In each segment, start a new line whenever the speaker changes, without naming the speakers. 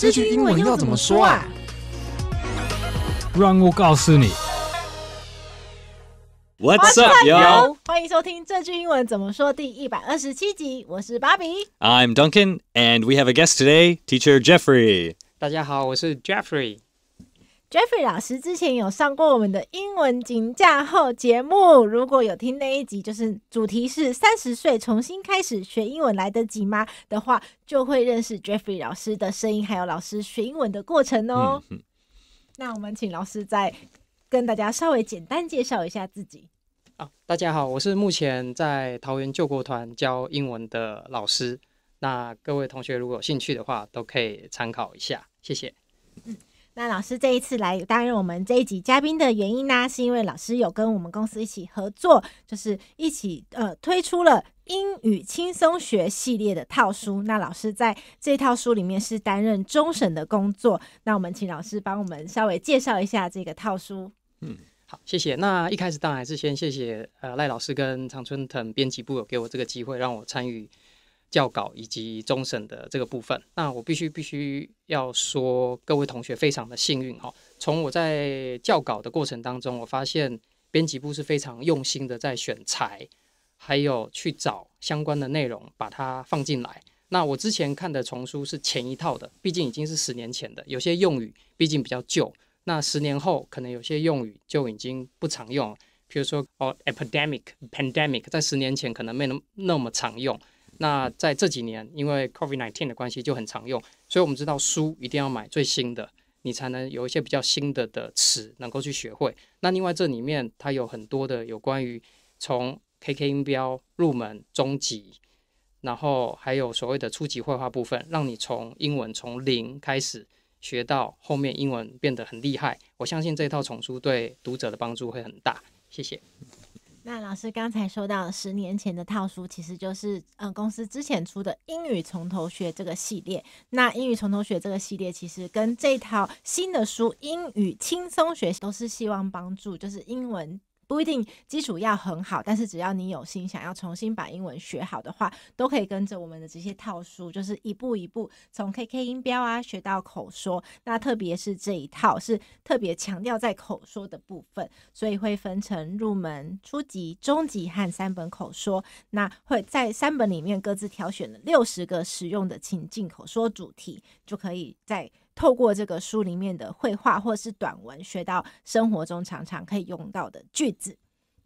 这句英文要怎么说啊？让我告诉你。What's up, yo？
欢迎收听这句英文怎么说第一百二十七集，我是芭比。
I'm Duncan, and we have a guest today, Teacher Jeffrey。
大家好，我是 Jeffrey。
Jeffrey 老师之前有上过我们的英文警驾后节目，如果有听那一集，就是主题是三十岁重新开始学英文来得及吗？的话，就会认识 Jeffrey 老师的声音，还有老师学英文的过程哦。那我们请老师再跟大家稍微简单介绍一下自己。
啊，大家好，我是目前在桃园救国团教英文的老师。那各位同学如果有兴趣的话，都可以参考一下，谢谢。
那老师这一次来担任我们这一集嘉宾的原因呢，是因为老师有跟我们公司一起合作，就是一起呃推出了英语轻松学系列的套书。那老师在这套书里面是担任终审的工作。那我们请老师帮我们稍微介绍一下这个套书。嗯，
好，谢谢。那一开始当然还是先谢谢呃赖老师跟长春藤编辑部有给我这个机会让我参与。教稿以及终审的这个部分，那我必须必须要说，各位同学非常的幸运哈。从我在教稿的过程当中，我发现编辑部是非常用心的在选材，还有去找相关的内容把它放进来。那我之前看的丛书是前一套的，毕竟已经是十年前的，有些用语毕竟比较旧。那十年后可能有些用语就已经不常用，比如说哦，epidemic、pandemic，在十年前可能没那么那么常用。那在这几年，因为 COVID-19 的关系就很常用，所以我们知道书一定要买最新的，你才能有一些比较新的的词能够去学会。那另外这里面它有很多的有关于从 KK 音标入门、中级，然后还有所谓的初级绘画部分，让你从英文从零开始学到后面英文变得很厉害。我相信这套丛书对读者的帮助会很大。谢谢。
那老师刚才说到，十年前的套书其实就是，嗯，公司之前出的《英语从头学》这个系列。那《英语从头学》这个系列，其实跟这套新的书《英语轻松学》都是希望帮助，就是英文。不一定基础要很好，但是只要你有心想要重新把英文学好的话，都可以跟着我们的这些套书，就是一步一步从 KK 音标啊学到口说。那特别是这一套是特别强调在口说的部分，所以会分成入门、初级、中级和三本口说。那会在三本里面各自挑选了六十个实用的情境口说主题，就可以在。透过这个书里面的绘画或是短文，学到生活中常常可以用到的句子。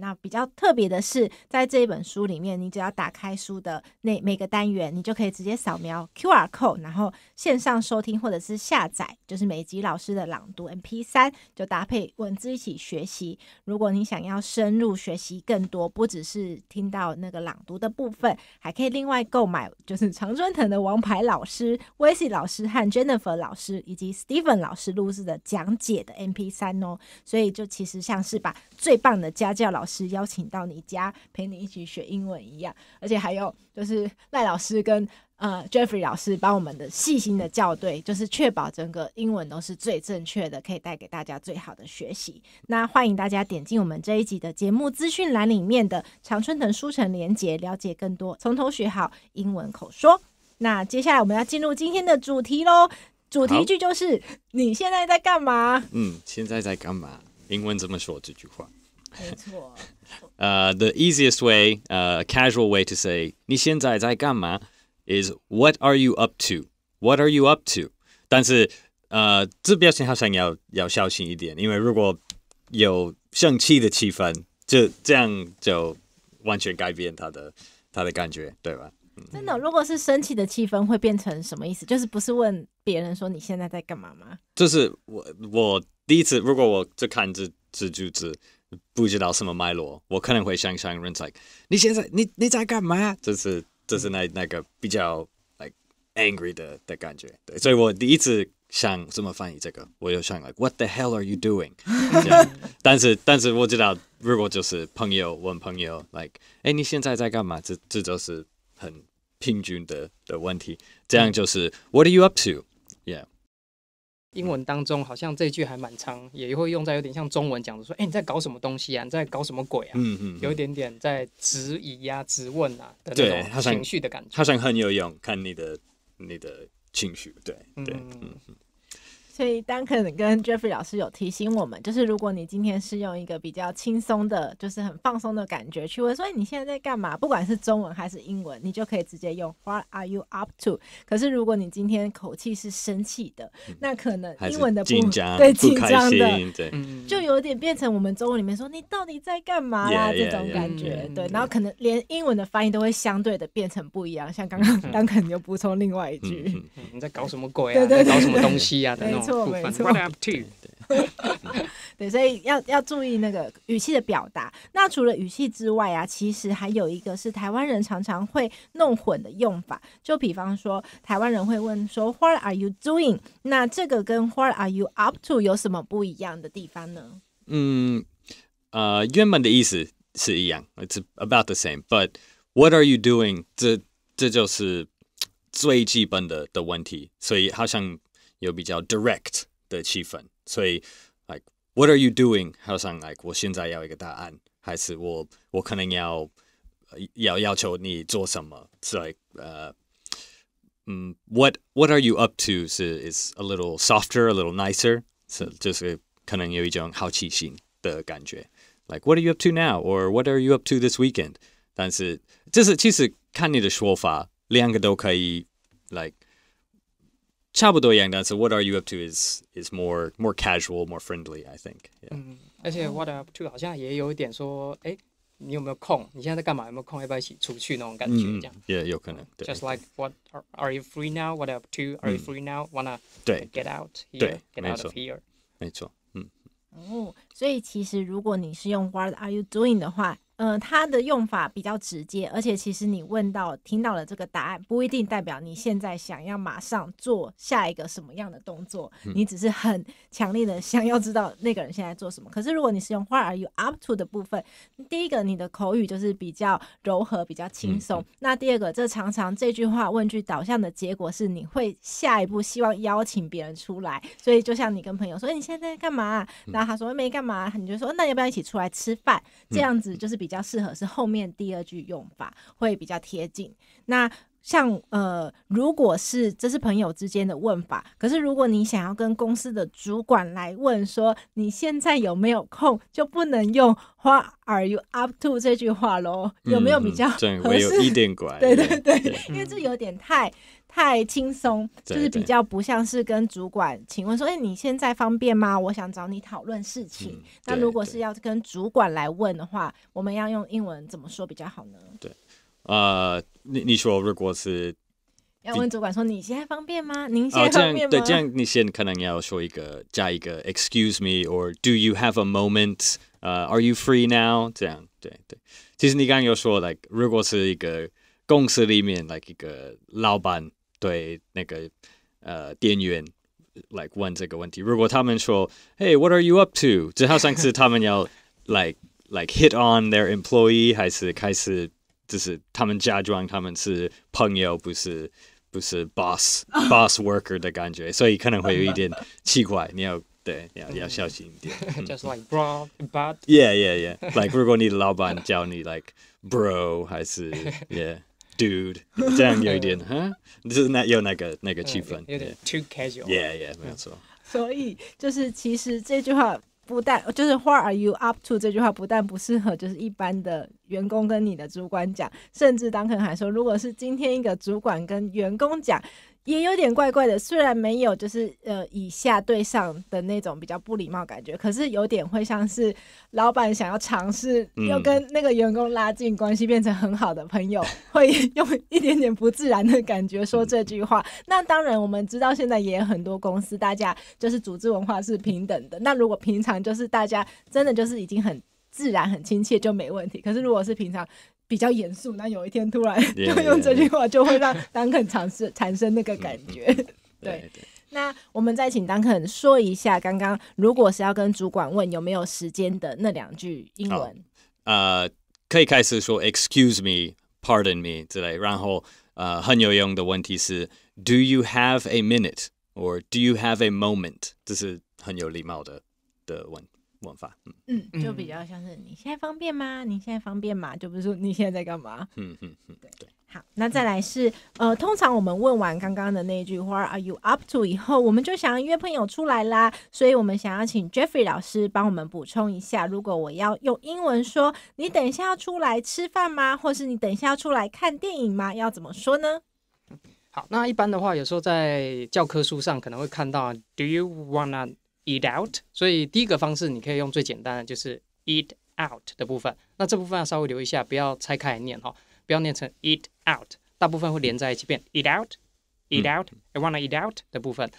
那比较特别的是，在这一本书里面，你只要打开书的那每个单元，你就可以直接扫描 Q R code，然后线上收听或者是下载，就是每集老师的朗读 M P 三，就搭配文字一起学习。如果你想要深入学习更多，不只是听到那个朗读的部分，还可以另外购买，就是常春藤的王牌老师 Vic 老师和 Jennifer 老师以及 Steven 老师录制的讲解的 M P 三哦。所以就其实像是把最棒的家教老师。是邀请到你家陪你一起学英文一样，而且还有就是赖老师跟呃 Jeffrey 老师帮我们的细心的校对，就是确保整个英文都是最正确的，可以带给大家最好的学习。那欢迎大家点进我们这一集的节目资讯栏里面的常春藤书城连接，了解更多从头学好英文口说。那接下来我们要进入今天的主题喽，主题句就是你现在在干嘛？
嗯，现在在干嘛？英文怎么说这句话？没错。Uh, the easiest way, uh, a casual way to say 你现在在干嘛 is what are you up to? What are you up to? 但是呃，这表情好像要要小心一点，因为如果有生气的气氛，就这样就完全改变他的他的感觉，对吧？
真的，如果是生气的气氛，会变成什么意思？就是不是问别人说你现在在干嘛吗？
就是我我第一次，如果我就看这这句子，不知道什么脉络，我可能会想象人才。你现在，你你在干嘛？这是这是那那个比较 like angry 的的感觉。对，所以我第一次想怎么翻译这个，我又想 like what the hell are you doing？但是但是我知道，如果就是朋友问朋友，like 哎你现在在干嘛？这这就是很平均的的问题。这样就是 what are you up to？Yeah。
英文当中好像这句还蛮长，也会用在有点像中文讲的说：“哎，你在搞什么东西啊？你在搞什么鬼啊？”有一点点在质疑呀、质问啊的
那种情绪的感觉。它想很有用，看你的你的情绪，对对。
所以丹肯跟 Jeffrey 老师有提醒我们，就是如果你今天是用一个比较轻松的，就是很放松的感觉去问，所以你现在在干嘛？不管是中文还是英文，你就可以直接用 What are you up to？可是如果你今天口气是生气的，那可能英文的不对，紧张的，对，就有点变成我们中文里面说你到底在干嘛啦这种感觉，对。然后可能连英文的发音都会相对的变成不一样。像刚刚丹肯又补充另外一句，
你在搞什么鬼啊？搞什么东西啊？那 种。错没错
对，所以要要注意那个语气的表达。那除了语气之外啊，其实还有一个是台湾人常常会弄混的用法。就比方说，台湾人会问说 “What are you doing？” 那这个跟 “What are you up to” 有什么不一样的地方呢？
嗯，呃，原本的意思是一样，It's about the same. But what are you doing？这这就是最基本的的问题，所以好像。有比较 direct 的气氛，所以 like what are you doing？好像 like 我现在要一个答案，还是我我可能要要要求你做什么？It's like 呃、嗯，what what are you up to？是 is a little softer，a little nicer，是就是可能有一种好奇心的感觉。Like what are you up to now？or what are you up to this weekend？但是这是其实看你的说法，两个都可以，like 差不多一样的 answer. What are you up to is is more more casual, more friendly. I think. Yeah. 嗯，
而且 What up to 好像也有一点说，哎，你有没有空？你现在在干嘛？有没有空？要不要一起出去那种感觉？这样。
也有可能。Just
like what are are you free now? What up to? Are you free now? Wanna get out here? Get out of here.
没错。嗯。
哦，所以其实如果你是用 What are you doing 的话，嗯，它的用法比较直接，而且其实你问到听到了这个答案，不一定代表你现在想要马上做下一个什么样的动作。你只是很强烈的想要知道那个人现在做什么。可是如果你是用 “What are you up to” 的部分，第一个你的口语就是比较柔和、比较轻松。那第二个，这常常这句话问句导向的结果是，你会下一步希望邀请别人出来。所以就像你跟朋友说：“你现在在干嘛？”然后他说：“没干嘛。”你就说：“那要不要一起出来吃饭？”这样子就是比较适合是后面第二句用法会比较贴近。那像呃，如果是这是朋友之间的问法，可是如果你想要跟公司的主管来问说你现在有没有空，就不能用 “What are you up to” 这句话喽。有没有比较合适一点？对对对，因为这有点太。太轻松，就是比较不像是跟主管请问说，哎，你现在方便吗？我想找你讨论事情。那如果是要跟主管来问的话，我们要用英文怎么说比较好呢？
对，呃，你你说如果是
要问主管说你现在方便吗？您现在方便吗？对，这样
你先可能要说一个加一个 Excuse me or Do you have a moment？呃，Are you free now？这样对对。其实你刚刚有说，like 如果是一个公司里面，like 一个老板。对那个呃店员来问这个问题。如果他们说 what are you up to？” 就好像是他们要 like like hit on their employee，还是开始就是他们假装他们是朋友，不是不是 boss boss worker 的感觉，所以可能会有一点奇怪。你要对，要要小心一点。
Just like bro, but Yeah,
yeah, yeah. Like 如果你的老板叫你 like bro 还是 yeah。Dude，这样有一点，哈，就是那有那个那个气氛，有点 too casual，yeah yeah 没有错。
所以就是其实这句话不但就是 What are you up to 这句话不但不适合就是一般的员工跟你的主管讲，甚至当可能还说，如果是今天一个主管跟员工讲。也有点怪怪的，虽然没有就是呃以下对上的那种比较不礼貌感觉，可是有点会像是老板想要尝试要跟那个员工拉近关系，变成很好的朋友，会用一点点不自然的感觉说这句话。那当然，我们知道现在也有很多公司，大家就是组织文化是平等的。那如果平常就是大家真的就是已经很自然、很亲切就没问题。可是如果是平常。比较严肃，那有一天突然 就用这句话，就会让丹肯尝试产生那个感觉。对，那我们再请丹肯说一下，刚刚如果是要跟主管问有没有时间的那两句英文。
呃，可以开始说 Excuse me, pardon me，再类，然后呃，很有用的问题是 Do you have a minute or do you have a moment？这是很有礼貌的的问。问法，
嗯嗯，就比较像是你现在方便吗？你现在方便吗？就比如说你现在在干嘛？
嗯嗯嗯，对对。
好，那再来是，呃，通常我们问完刚刚的那一句话 “Are you up to？” 以后，我们就想要约朋友出来啦，所以我们想要请 Jeffrey 老师帮我们补充一下，如果我要用英文说“你等一下要出来吃饭吗？”或是“你等一下要出来看电影吗？”要怎么说呢？好，那一般
的话，有时候在教科书上可能会看到 “Do you want a Eat out，所以第一个方式你可以用最简单的，就是 eat out 的部分。那这部分要稍微留一下，不要拆开来念哈，不要念成 eat out，大部分会连在一起变 eat out，eat out。I wanna eat out 的部分，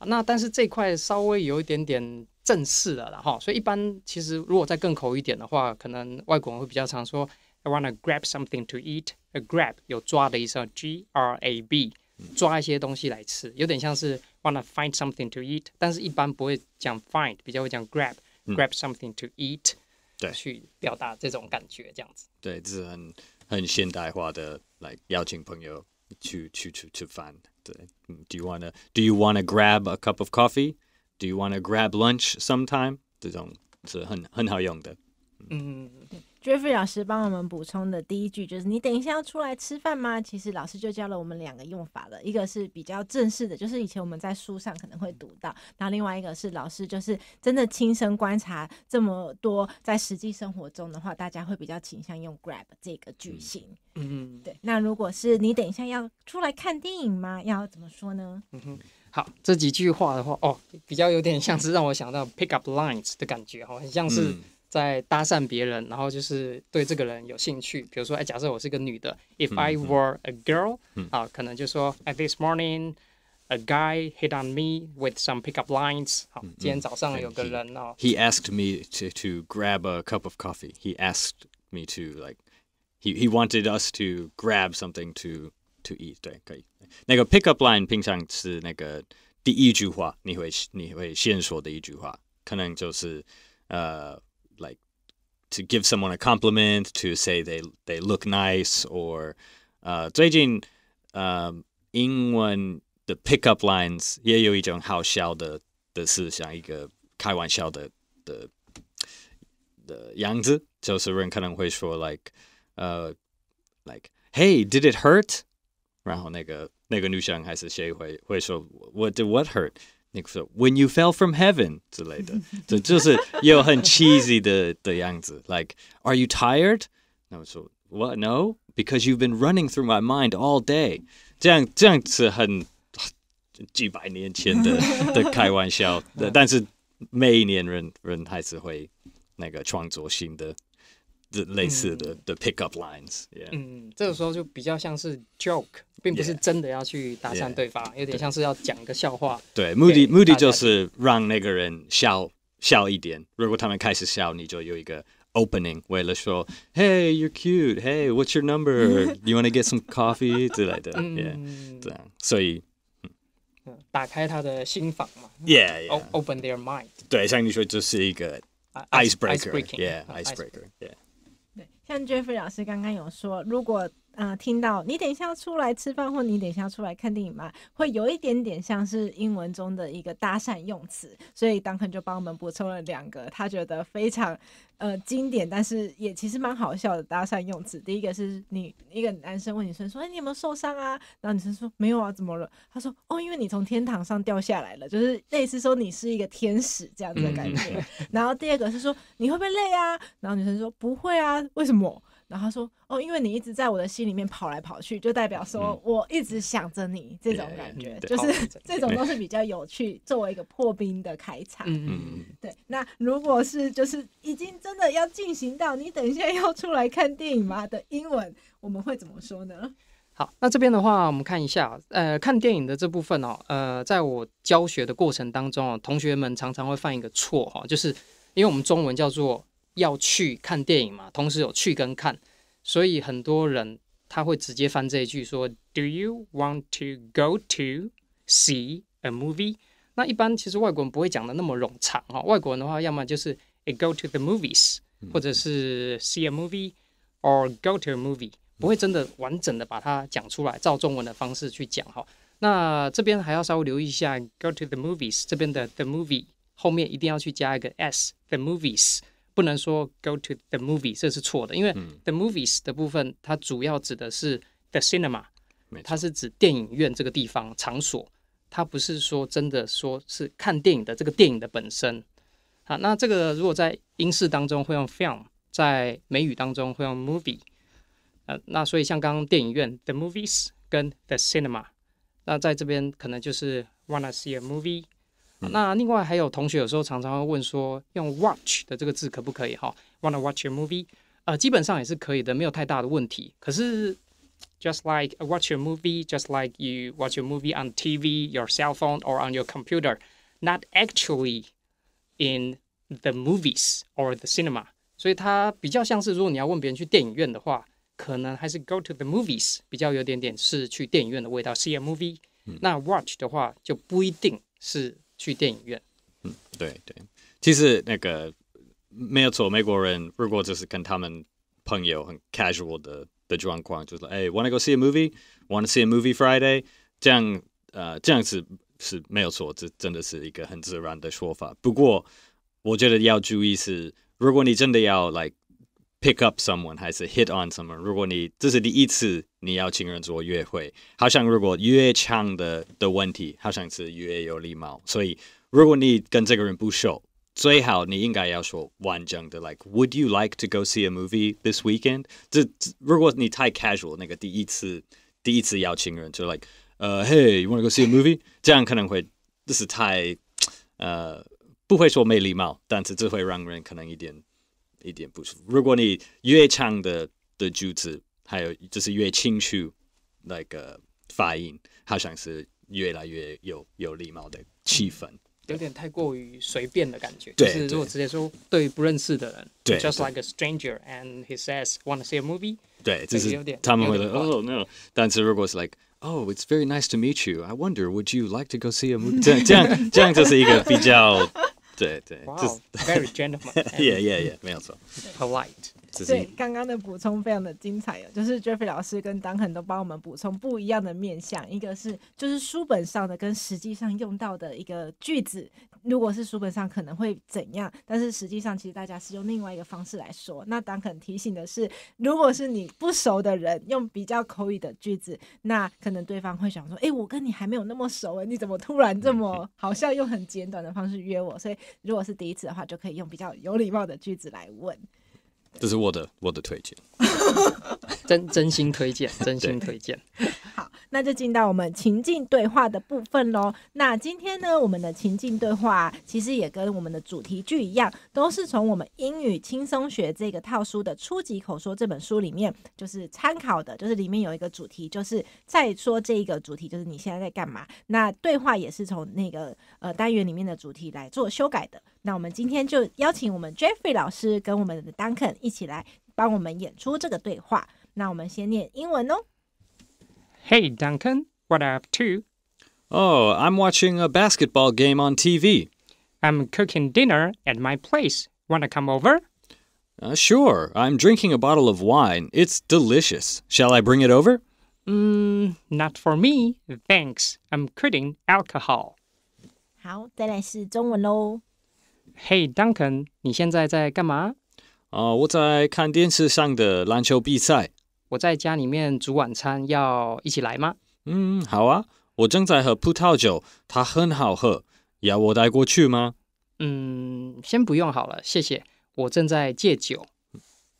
那但是这块稍微有一点点正式的了哈。所以一般其实如果再更口语一点的话，可能外国人会比较常说 I wanna grab something to eat。Grab 有抓的意思，G R A B。抓一些东西来吃，有点像是 wanna find something to eat，但是一般不会讲 find，比较会讲 grab，grab something to eat，对，去表达这种感觉这样子。
对，这是很很现代化的，来邀请朋友去去去吃饭。对，do you wanna do you wanna grab a cup of coffee？do you wanna grab lunch sometime？这种是很很好用的。
嗯。
Jeffrey 老师帮我们补充的第一句就是“你等一下要出来吃饭吗？”其实老师就教了我们两个用法了，一个是比较正式的，就是以前我们在书上可能会读到；然后另外一个是老师就是真的亲身观察这么多，在实际生活中的话，大家会比较倾向用 “grab” 这个句型。嗯对。那如果是你等一下要出来看电影吗？要怎么说呢？嗯哼，
好，这几句话的话，哦，比较有点像是让我想到 “pickup lines” 的感觉哈，很像是。在搭讪别人，然后就是对这个人有兴趣。比如说，哎，假设我是一个女的，If I were a girl，、嗯、啊，可能就说，At this morning。A guy hit on me with some pickup lines. He
asked me to to grab a cup of coffee. He asked me to like, he he wanted us to grab something to to eat. 对，可以。那个 pickup line like to give someone a compliment, to say they they look nice, or uh, 最近呃英文的 um, pickup lines 也有一种好笑的的是像一个开玩笑的的的样子，就是人可能会说 like 呃、uh, like hey did it hurt，然后那个那个女生还是谁会会说 what did what hurt。那个时候，When you fell from heaven 之类的，这就是有很 cheesy 的的样子，like Are you tired？那我说 What no because you've been running through my mind all day。这样这样是很几百年前的的开玩笑，但是每一年人人还是会那个创作新的 这类似的、嗯、的 pickup lines。
嗯，这个时候就比较像是 joke，并不是真的要去搭讪对方，有点像是要讲个笑话。
对，目的目的就是让那个人笑笑一点。如果他们开始笑，你就有一个 opening，为了说 Hey, you're cute. Hey, what's your number? You want to get some coffee 之类的。嗯，这样，所以。
打开他的心房嘛
，Yeah, yeah. open their mind。对，像你说，这是一个 icebreaker，Yeah, icebreaker，Yeah。
对，像 Jeffrey 老师刚刚有说，如果。啊，听到你等一下出来吃饭，或你等一下出来看电影嘛，会有一点点像是英文中的一个搭讪用词，所以 Duncan 就帮我们补充了两个他觉得非常呃经典，但是也其实蛮好笑的搭讪用词。第一个是你一个男生问女生说：“哎，你有没有受伤啊？”然后女生说：“没有啊，怎么了？”他说：“哦，因为你从天堂上掉下来了，就是类似说你是一个天使这样子的感觉。”然后第二个是说：“你会不会累啊？”然后女生说：“不会啊，为什么？”然后说哦，因为你一直在我的心里面跑来跑去，就代表说我一直想着你这种感觉，就是 这种都是比较有趣。作为一个破冰的开场，对。那如果是就是已经真的要进行到你等一下要出来看电影吗的英文，我们会怎么说呢？
好，那这边的话，我们看一下，呃，看电影的这部分哦，呃，在我教学的过程当中哦，同学们常常会犯一个错哈，就是因为我们中文叫做。要去看电影嘛？同时有去跟看，所以很多人他会直接翻这一句说：“Do you want to go to see a movie？” 那一般其实外国人不会讲的那么冗长哈。外国人的话，要么就是 “go to the movies”，或者是 “see a movie” or “go to a movie”，不会真的完整的把它讲出来，照中文的方式去讲哈。那这边还要稍微留意一下，“go to the movies” 这边的 “the movie” 后面一定要去加一个 “s”，the movies。不能说 go to the movie，这是错的，因为 the movies 的部分它主要指的是 the cinema，它是指电影院这个地方场所，它不是说真的说是看电影的这个电影的本身。好，那这个如果在英式当中会用 film，在美语当中会用 movie。呃，那所以像刚刚电影院 the movies 跟 the cinema，那在这边可能就是 wanna see a movie。那另外还有同学有时候常常会问说，用 watch 的这个字可不可以哈？Wanna watch a movie？呃，基本上也是可以的，没有太大的问题。可是，just like uh, watch a movie，just like you watch a movie on TV，your cell phone or on your computer，not actually in the movies or the cinema。所以它比较像是，如果你要问别人去电影院的话，可能还是 go to the movies 比较有点点是去电影院的味道，see a movie。那 watch 的话就不一定是去电影院。
嗯，对对，其实那个没有错，美国人如果就是跟他们朋友很 casual 的的状况，就是哎、hey,，wanna go see a movie，wanna see a movie Friday，这样呃这样是是没有错，这真的是一个很自然的说法。不过我觉得要注意是，如果你真的要 like pick up someone 还是 hit on someone。如果你这是第一次你邀请人做约会，好像如果越强的的问题，好像是越有礼貌。所以如果你跟这个人不熟，最好你应该要说完整的，like Would you like to go see a movie this weekend？这如果你太 casual，那个第一次第一次邀请人就 like，呃、uh,，Hey，you wanna go see a movie？这样可能会这是太呃不会说没礼貌，但是这会让人可能一点。一点不舒服。如果你越长的的句子，还有就是越清楚那个发音，好像是越来越有有礼貌的气氛。
有点太过于随便的感觉，就是如果直接说对不认识的人，对，just like a stranger and he says want to see a movie，对，这是他们会的哦
no，但是如果是 like oh it's very nice to meet you，I wonder would you like to go see a movie，这样这样这样就是一个比较对对，wow, very gentleman. yeah, yeah, yeah，没有错。Polite. 对，
刚刚的补充非常的精彩哦，就是 Jeffy 老师跟 Dan 肯都帮我们补充不一样的面向，一个是就是书本上的跟实际上用到的一个句子，如果是书本上可能会怎样，但是实际上其实大家是用另外一个方式来说。那 Dan 肯提醒的是，如果是你不熟的人，用比较口语的句子，那可能对方会想说，哎，我跟你还没有那么熟诶，你怎么突然这么好像用很简短的方式约我？所以如果是第一次的话，就可以用比较有礼貌的句子来问。
这是我的我的推荐，
真真心推荐，真心推荐。
那就进到我们情境对话的部分喽。那今天呢，我们的情境对话其实也跟我们的主题句一样，都是从我们英语轻松学这个套书的初级口说这本书里面就是参考的，就是里面有一个主题，就是在说这个主题就是你现在在干嘛。那对话也是从那个呃单元里面的主题来做修改的。那我们今天就邀请我们 Jeffrey 老师跟我们的 Dan u n c 一起来帮我们演出这个对话。那我们先念英文哦。
Hey, Duncan, what up to? Oh, I'm watching a basketball game on TV. I'm cooking dinner at my place. Wanna come over? Uh, sure. I'm drinking a bottle of wine. It's delicious. Shall I bring it over?
Mm, not for me,
thanks. I'm quitting alcohol.
Hey Duncan, 好，再来是中文喽。Hey
我在看电视上的篮球比赛。
我在家里面煮晚餐，要一起来吗？
嗯，好啊，我正在喝葡萄酒，它很好喝，要我带过去吗？
嗯，先不用好了，谢谢，我正在戒酒。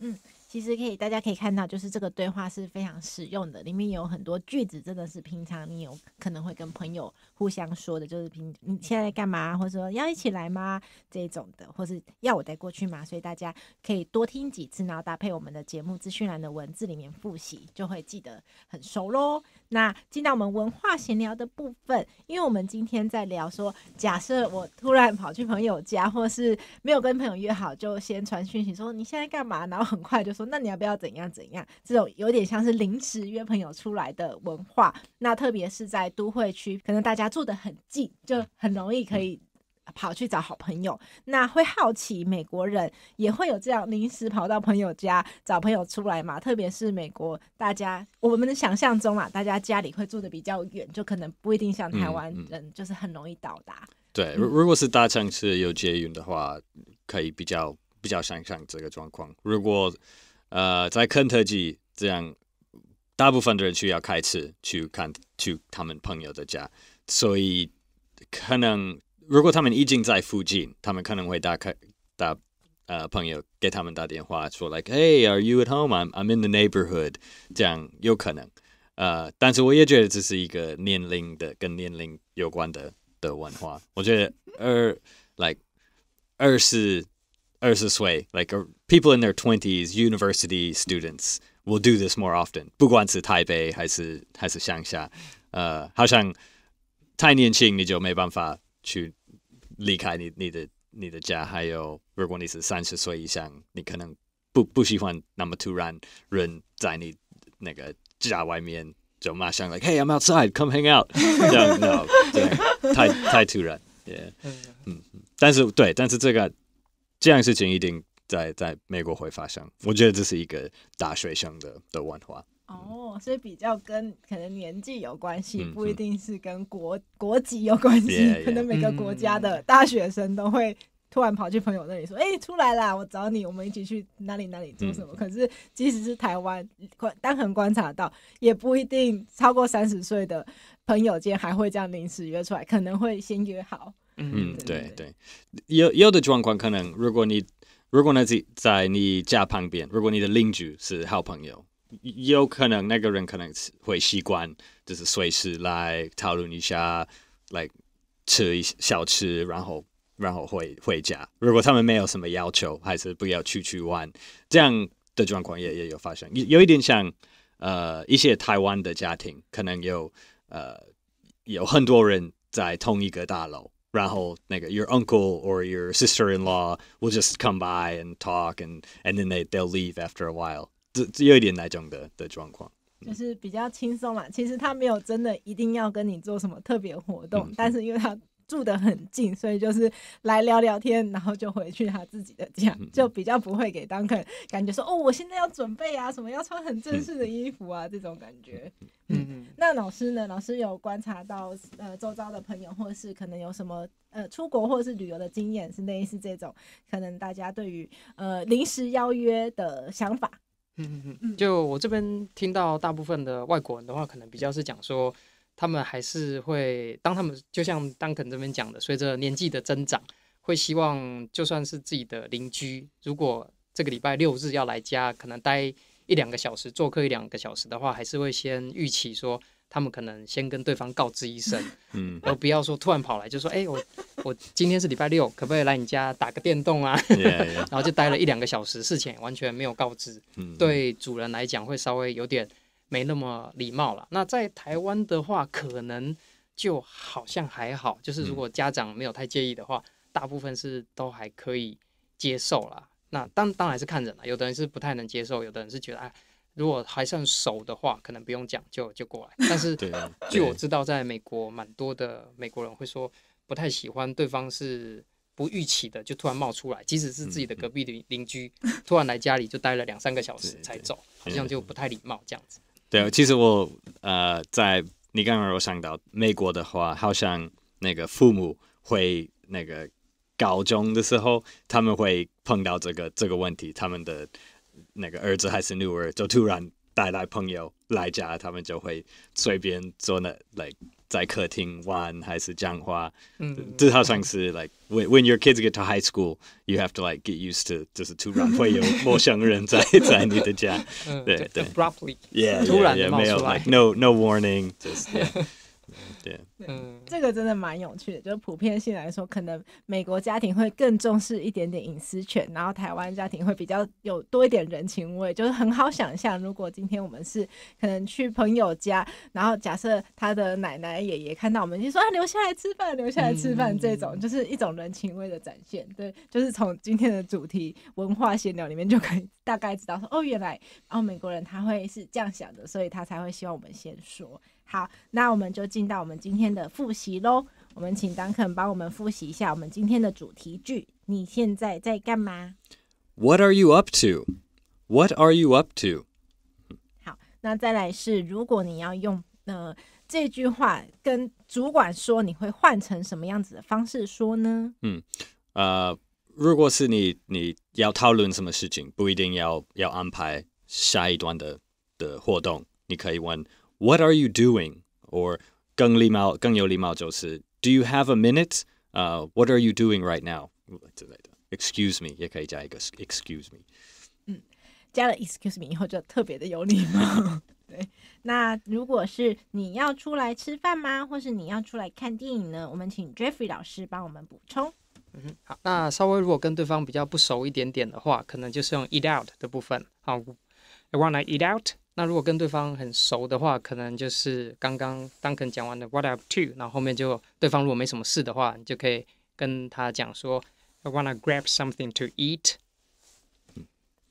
嗯。其实可以，大家可以看到，就是这个对话是非常实用的，里面有很多句子，真的是平常你有可能会跟朋友互相说的，就是平你现在干嘛，或者说要一起来吗这种的，或是要我带过去吗？所以大家可以多听几次，然后搭配我们的节目资讯栏的文字里面复习，就会记得很熟喽。那进到我们文化闲聊的部分，因为我们今天在聊说，假设我突然跑去朋友家，或是没有跟朋友约好，就先传讯息说你现在干嘛，然后很快就说那你要不要怎样怎样，这种有点像是临时约朋友出来的文化。那特别是在都会区，可能大家住的很近，就很容易可以。跑去找好朋友，那会好奇美国人也会有这样临时跑到朋友家找朋友出来嘛？特别是美国大家，我们的想象中嘛，大家家里会住的比较远，就可能不一定像台湾人就是很容易到达。
对，如如果是大城市有捷运的话，可以比较比较想象这个状况。如果呃在肯特基这样，大部分的人需要开车去看去他们朋友的家，所以可能。如果他们已经在附近，他们可能会打开打呃朋友给他们打电话说 like Hey, are you at home? I'm I'm in the neighborhood，这样有可能。呃，但是我也觉得这是一个年龄的跟年龄有关的的文化。我觉得二 like 二十二十岁，like uh, people in their twenties, university students will do this more often，不管是台北还是还是乡下，呃，好像太年轻你就没办法。去离开你你的你的家，还有如果你是三十岁以上，你可能不不喜欢那么突然人在你那个家外面就马上 like hey I'm outside come hang out，no no 太太突然，yeah，嗯嗯，但是对，但是这个这样事情一定在在美国会发生，我觉得这是一个大学生的的文化。
哦，所以比较跟可能年纪有关系，不一定是跟国国籍有关系。可能每个国家的大学生都会突然跑去朋友那里说：“哎，出来啦，我找你，我们一起去哪里哪里做什么。”可是，即使是台湾观单恒观察到，也不一定超过三十岁的朋友间还会这样临时约出来，可能会先约好。
嗯，对对，有有的状况可能，如果你如果那是在你家旁边，如果你的邻居是好朋友。有可能那个人可能是会习惯，就是随时来讨论一下，来吃一些小吃，然后然后回回家。如果他们没有什么要求，还是不要出去玩。这样的状况也也有发生，有有一点像呃一些台湾的家庭，可能有呃有很多人在同一个大楼，然后那个 Your uncle or your sister in law will just come by and talk and and then they they'll leave after a while。这这有一点来种的的状况，
就是比较轻松嘛。其实他没有真的一定要跟你做什么特别活动，但是因为他住的很近，所以就是来聊聊天，然后就回去他自己的家，就比较不会给当个感觉说哦，我现在要准备啊，什么要穿很正式的衣服啊这种感觉。嗯嗯。那老师呢？老师有观察到呃周遭的朋友，或是可能有什么呃出国或是旅游的经验，是类似这种，可能大家对于呃临时邀约的想法。
嗯嗯嗯嗯，就我这边听到大部分的外国人的话，可能比较是讲说，他们还是会当他们就像 Duncan 这边讲的，随着年纪的增长，会希望就算是自己的邻居，如果这个礼拜六日要来家，可能待一两个小时做客一两个小时的话，还是会先预期说。他们可能先跟对方告知一声，嗯，而不要说突然跑来，就说，哎，我我今天是礼拜六，可不可以来你家打个电动啊？然后就待了一两个小时，事前完全没有告知，嗯，对主人来讲会稍微有点没那么礼貌了。那在台湾的话，可能就好像还好，就是如果家长没有太介意的话，大部分是都还可以接受啦。那当当然是看人了，有的人是不太能接受，有的人是觉得哎。如果还算熟的话，可能不用讲就就过来。
但是据我知
道，在美国蛮多的美国人会说不太喜欢对方是不预期的就突然冒出来，即使是自己的隔壁邻邻居突然来家里就待了两三个小时才走，好像就不太礼貌这样子。
对，其实我呃，在你刚刚有想到美国的话，好像那个父母会那个高中的时候他们会碰到这个这个问题，他们的。那个儿子还是女儿，就突然带来朋友来家，他们就会随便坐那，like 在客厅玩还是讲话。嗯，这好像是 like when when your kids get to high school, you have to like get used to，就是突然会有陌生人在在你的家。对对，abruptly，yeah，突然 yeah, yeah, 没有 like no no warning，just 对，嗯，
这个真的蛮有趣的。就是普遍性来说，可能美国家庭会更重视一点点隐私权，然后台湾家庭会比较有多一点人情味。就是很好想象，如果今天我们是可能去朋友家，然后假设他的奶奶爷爷看到我们，就说留下来吃饭，留下来吃饭，这种就是一种人情味的展现。对，就是从今天的主题文化闲聊里面就可以大概知道说，哦，原来哦美国人他会是这样想的，所以他才会希望我们先说。好，那我们就进到我们今天的复习喽。我们请 a 肯帮我们复习一下我们今天的主题句。你现在在干嘛
？What are you up to? What are you up to?
好，那再来是，如果你要用呃这句话跟主管说，你会换成什么样子的方式说呢？
嗯，呃，如果是你你要讨论什么事情，不一定要要安排下一段的的活动，你可以问。what are you doing? Or 更礼貌更有礼貌就是 Do you have a minute? Uh, what are you doing right now? Excuse me 也可以加一个 Excuse me。
嗯，加了 Excuse me mm. 以后就特别的有礼貌。对，那如果是你要出来吃饭吗？或是你要出来看电影呢？我们请 Jeffrey 老师帮我们补充。
嗯，好，那稍微如果跟对方比较不熟一点点的话，可能就是用 eat out 的部分。好，I wanna eat out。那如果跟对方很熟的话，可能就是刚刚 Duncan 讲完的 What up to，然后后面就对方如果没什么事的话，你就可以跟他讲说 I wanna grab something to eat。
嗯，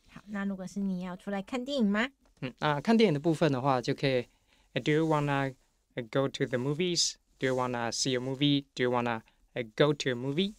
好，那如果是你要出来看电影吗？
嗯，啊，看电影的部分的话，就可以 Do you wanna go to the movies? Do you wanna see a movie? Do you wanna go to a movie?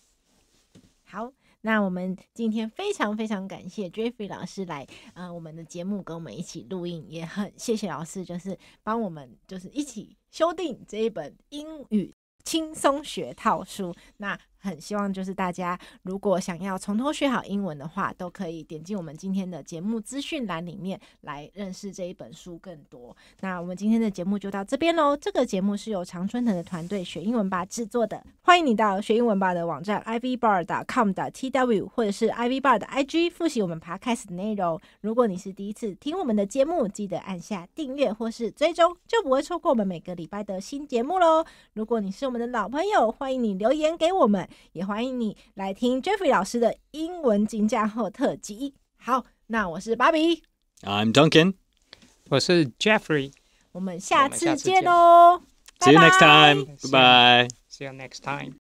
好。那我们今天非常非常感谢 j e f f f y 老师来呃我们的节目跟我们一起录音，也很谢谢老师，就是帮我们就是一起修订这一本英语轻松学套书。那。很希望就是大家如果想要从头学好英文的话，都可以点进我们今天的节目资讯栏里面来认识这一本书更多。那我们今天的节目就到这边喽。这个节目是由常春藤的团队学英文吧制作的。欢迎你到学英文吧的网站 ivbar.com.tw 或者是 ivbar 的 IG 复习我们爬开始的内容。如果你是第一次听我们的节目，记得按下订阅或是追踪，就不会错过我们每个礼拜的新节目喽。如果你是我们的老朋友，欢迎你留言给我们。也欢迎你来听 Jeffrey 老师的英文精讲后特辑。好，那我是 b 比。b
i i m Duncan，我是 Jeffrey，
我们下次见喽
，See you next time，拜
拜，See you next time。